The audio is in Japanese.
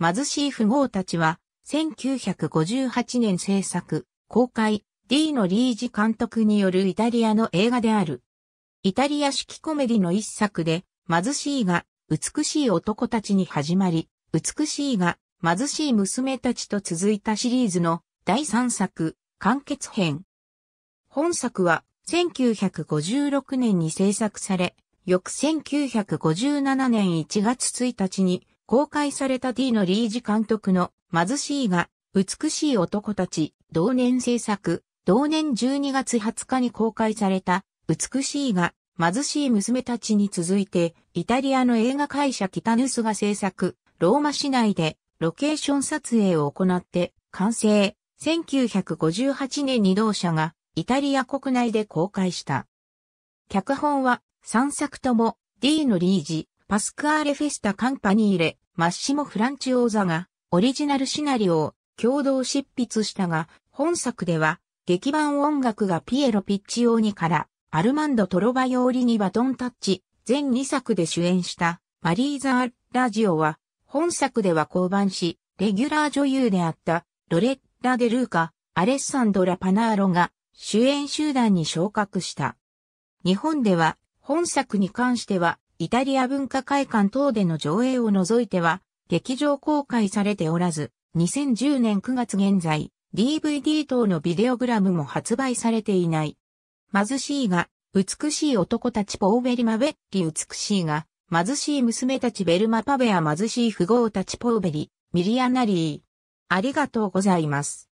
貧しい富豪たちは、1958年制作、公開、D のリージ監督によるイタリアの映画である。イタリア式コメディの一作で、貧しいが、美しい男たちに始まり、美しいが、貧しい娘たちと続いたシリーズの第3作、完結編。本作は、1956年に制作され、翌1957年1月1日に公開された D のリージ監督の貧しいが美しい男たち、同年制作、同年12月20日に公開された美しいが貧しい娘たちに続いて、イタリアの映画会社ティタヌスが制作、ローマ市内でロケーション撮影を行って完成。1958年に同社がイタリア国内で公開した。脚本は3作とも D のリージ、パスクアーレフェスタカンパニーレ、マッシモ・フランチオーザが、オリジナルシナリオを共同執筆したが、本作では、劇版音楽がピエロ・ピッチオーニから、アルマンド・トロバヨーリにバトンタッチ、全2作で主演した、マリーザ・ラジオは、本作では降板し、レギュラー女優であった、ロレッラ・デ・ルーカ、アレッサンドラ・パナーロが、主演集団に昇格した。日本では、本作に関しては、イタリア文化会館等での上映を除いては、劇場公開されておらず、2010年9月現在、DVD 等のビデオグラムも発売されていない。貧しいが、美しい男たちポーベリマベッリ美しいが、貧しい娘たちベルマパベア貧しい富豪たちポーベリ、ミリアナリー。ありがとうございます。